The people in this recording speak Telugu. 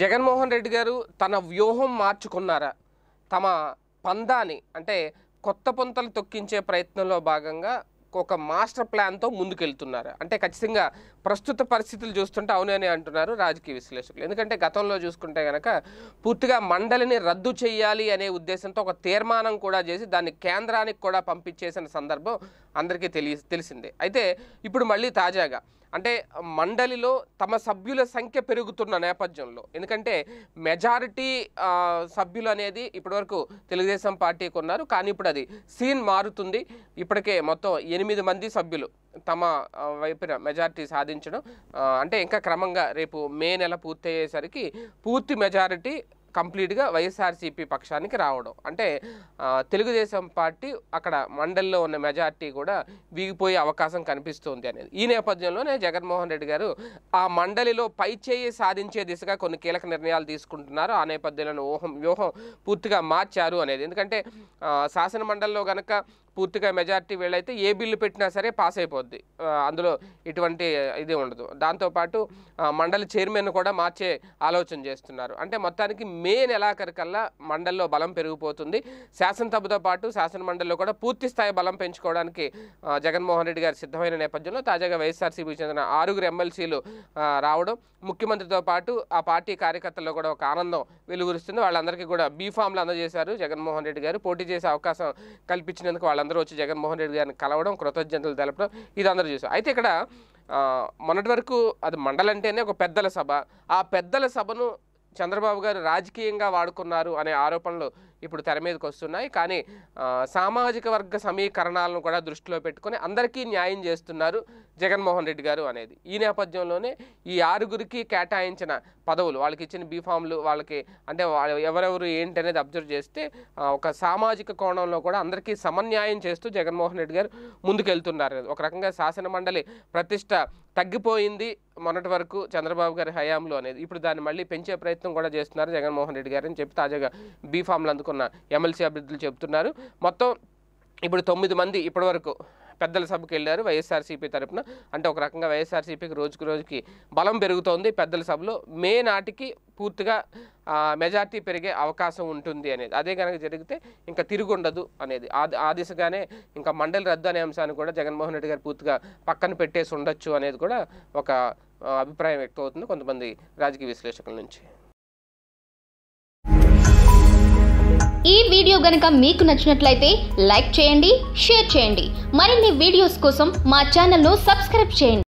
జగన్మోహన్ రెడ్డి గారు తన వ్యూహం మార్చుకున్నారా తమ పందాన్ని అంటే కొత్త పొంతలు తొక్కించే ప్రయత్నంలో భాగంగా ఒక మాస్టర్ ప్లాన్తో ముందుకెళ్తున్నారు అంటే ఖచ్చితంగా ప్రస్తుత పరిస్థితులు చూస్తుంటే అవునని అంటున్నారు రాజకీయ విశ్లేషకులు ఎందుకంటే గతంలో చూసుకుంటే కనుక పూర్తిగా మండలిని రద్దు చేయాలి అనే ఉద్దేశంతో ఒక తీర్మానం కూడా చేసి దాన్ని కేంద్రానికి కూడా పంపించేసిన సందర్భం అందరికీ తెలిసి తెలిసిందే అయితే ఇప్పుడు మళ్ళీ తాజాగా అంటే మండలిలో తమ సభ్యుల సంఖ్య పెరుగుతున్న నేపథ్యంలో ఎందుకంటే మెజారిటీ సభ్యులు అనేది ఇప్పటివరకు తెలుగుదేశం పార్టీకి ఉన్నారు కానీ ఇప్పుడు అది సీన్ మారుతుంది ఇప్పటికే మొత్తం ఎనిమిది మంది సభ్యులు తమ వైపున మెజారిటీ సాధించడం అంటే ఇంకా క్రమంగా రేపు మే నెల పూర్తి అయ్యేసరికి పూర్తి మెజారిటీ కంప్లీట్గా వైఎస్ఆర్సీపీ పక్షానికి రావడం అంటే తెలుగుదేశం పార్టీ అక్కడ మండలిలో ఉన్న మెజార్టీ కూడా వీగిపోయే అవకాశం కనిపిస్తుంది అనేది ఈ నేపథ్యంలోనే జగన్మోహన్ రెడ్డి గారు ఆ మండలిలో పై చేయి సాధించే దిశగా కొన్ని కీలక నిర్ణయాలు తీసుకుంటున్నారు ఆ నేపథ్యంలో ఊహం వ్యూహం పూర్తిగా మార్చారు అనేది ఎందుకంటే శాసన మండలిలో కనుక పూర్తిగా మెజారిటీ వీళ్ళైతే ఏ బిల్లు పెట్టినా సరే పాస్ అయిపోద్ది అందులో ఇటువంటి ఇది ఉండదు దాంతోపాటు మండలి చైర్మన్ కూడా మార్చే ఆలోచన చేస్తున్నారు అంటే మొత్తానికి మే నెలాఖరికల్లా మండలిలో బలం పెరిగిపోతుంది శాసనసభతో పాటు శాసన మండలిలో కూడా పూర్తి స్థాయి బలం పెంచుకోవడానికి జగన్మోహన్ రెడ్డి గారు సిద్ధమైన నేపథ్యంలో తాజాగా వైఎస్ఆర్సీపీకి చెందిన ఆరుగురు ఎమ్మెల్సీలు రావడం ముఖ్యమంత్రితో పాటు ఆ పార్టీ కార్యకర్తల్లో కూడా ఒక ఆనందం వెలుగురుస్తుంది వాళ్ళందరికీ కూడా బీఫామ్లు అందజేశారు జగన్మోహన్ రెడ్డి గారు పోటీ చేసే అవకాశం కల్పించినందుకు వాళ్ళ వాళ్ళందరూ వచ్చి జగన్మోహన్ రెడ్డి గారిని కలవడం కృతజ్ఞతలు తెలపడం ఇది అందరూ చూసాం అయితే ఇక్కడ మొన్నటి వరకు అది మండలంటేనే ఒక పెద్దల సభ ఆ పెద్దల సభను చంద్రబాబు గారు రాజకీయంగా వాడుకున్నారు అనే ఆరోపణలు ఇప్పుడు తెర మీదకి వస్తున్నాయి కానీ సామాజిక వర్గ సమీకరణాలను కూడా దృష్టిలో పెట్టుకొని అందరికీ న్యాయం చేస్తున్నారు జగన్మోహన్ రెడ్డి గారు అనేది ఈ నేపథ్యంలోనే ఈ ఆరుగురికి కేటాయించిన పదవులు వాళ్ళకి ఇచ్చిన బీఫామ్లు వాళ్ళకి అంటే ఎవరెవరు ఏంటి అనేది అబ్జర్వ్ చేస్తే ఒక సామాజిక కోణంలో కూడా అందరికీ సమన్యాయం చేస్తూ జగన్మోహన్ రెడ్డి గారు ముందుకెళ్తున్నారు ఒక రకంగా శాసన మండలి ప్రతిష్ట తగ్గిపోయింది మొన్నటి వరకు చంద్రబాబు గారి హయాంలో అనేది ఇప్పుడు దాన్ని మళ్ళీ పెంచే ప్రయత్నం కూడా చేస్తున్నారు జగన్మోహన్ రెడ్డి గారు అని చెప్పి తాజాగా బీఫామ్లు అందుకున్న ఎమ్మెల్సీ అభ్యర్థులు చెబుతున్నారు మొత్తం ఇప్పుడు తొమ్మిది మంది ఇప్పటివరకు పెద్దల సభకు వెళ్ళారు వైఎస్ఆర్సీపీ తరఫున అంటే ఒక రకంగా వైఎస్ఆర్సీపీకి రోజుకు రోజుకి బలం పెరుగుతోంది పెద్దల సభలో మే నాటికి పూర్తిగా మెజార్టీ పెరిగే అవకాశం ఉంటుంది అనేది అదే కనుక జరిగితే ఇంకా తిరుగుండదు అనేది ఆ దిశగానే ఇంకా మండలి రద్దు అనే అంశాన్ని కూడా జగన్మోహన్ రెడ్డి గారు పూర్తిగా పక్కన పెట్టేసి ఉండొచ్చు అనేది కూడా ఒక అభిప్రాయం వ్యక్తమవుతుంది కొంతమంది రాజకీయ విశ్లేషకుల నుంచి ఈ వీడియో గనక మీకు నచ్చినట్లయితే లైక్ చేయండి షేర్ చేయండి మరిన్ని వీడియోస్ కోసం మా ఛానల్ను సబ్స్క్రైబ్ చేయండి